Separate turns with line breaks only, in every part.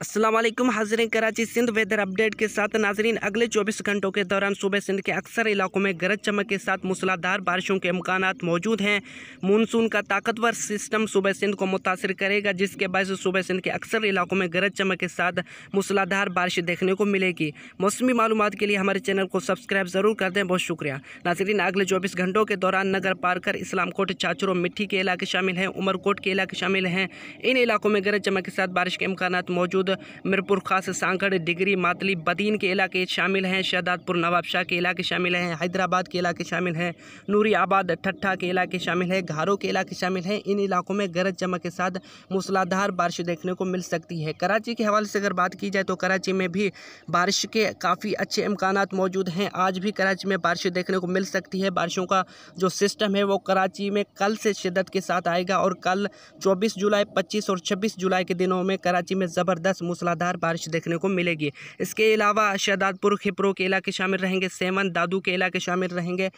असलम हाजरीन Karachi Sindh weather update के साथ नाजरीन अगले 24 घंटों के दौरान सुबह सिंध के अक्सर इलाकों में गरज चमक के साथ मूसलाधार बारिशों के इम्कान मौजूद हैं मानसून का ताकतवर सिस्टम सुबह सिंध को मुतासर करेगा जिसके बाद सुबह सिंध के अक्सर इलाकों में गरज चमक के साथ मूसलाधार बारिश देखने को मिलेगी मौसमी मालूम के लिए हमारे चैनल को सब्सक्राइब ज़रूर कर दें बहुत शुक्रिया नाजरीन अगले चौबीस घंटों के दौरान नगर पारकर इस्लामकोट चाचुर और मिट्टी के इलाके शामिल हैं उमरकोट के इलाके शामिल हैं इन इलाकों में गरज चमक के साथ बारिश के इम्कान मौजूद मौजूद मीरपुर खास सांकड़ डिगरी मातली बदीन के इलाके शामिल हैं शहदादपुर नवाबशाह के इलाके शामिल हैं हैदराबाद के इलाके शामिल हैं नूरी आबाद ठट्ठा के इलाके शामिल हैं घारो के इलाके शामिल हैं इन इलाकों में गरज चमक के साथ मूसलाधार बारिश देखने को मिल सकती है कराची के हवाले से अगर बात की जाए तो कराची में भी बारिश के काफ़ी अच्छे इम्कान मौजूद हैं आज भी कराची में बारिश देखने को मिल सकती है बारिशों का जो सिस्टम है वो कराची में कल से शिदत के साथ आएगा और कल चौबीस जुलाई पच्चीस और छब्बीस जुलाई के दिनों में कराची में ज़बरदस्त पास मूसलाधार बारिश देखने को मिलेगी इसके अलावा शहदादपुर खिपरों के इलाके शामिल रहेंगे सेवन दादू के इलाके शामिल रहेंगे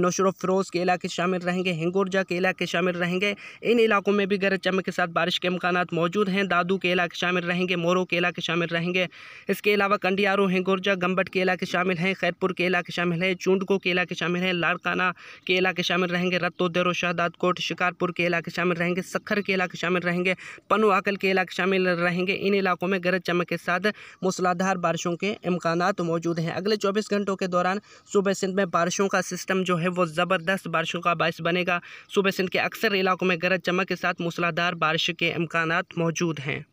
नौशरो फिरोज के इलाके शामिल रहेंगे हिंगोरजा के इलाके शामिल रहेंगे इन इलाकों में भी गरज चमक के साथ बारिश के इम्कान मौजूद हैं दादू के इलाके शामिल रहेंगे मोरो के इलाके शामिल रहेंगे इसके अलावा कंडियारो हिंगोरजा गंबट के इलाके शामिल हैं खैरपुर के इलाके शामिल हैं चूंडको के इलाके शामिल हैं लाड़काना के इलाके शामिल रहेंगे रत्तोदेरो शहदादकोट शिकारपुर के इलाके शामिल रहेंगे सखर के इलाके शामिल रहेंगे पनुआकल के इलाके शामिल रहेंगे इन इलाकों इलाकों में गरज चमक के साथ मूसलाधार बारिशों के इम्कान मौजूद हैं अगले चौबीस घंटों के दौरान सूबे सिंध में बारिशों का सिस्टम जो है वो ज़बरदस्त बारिशों का बायस बनेगा सूबे सिंध के अक्सर इलाकों में गरज चमक के साथ मूसलाधार बारिश के इम्कान मौजूद हैं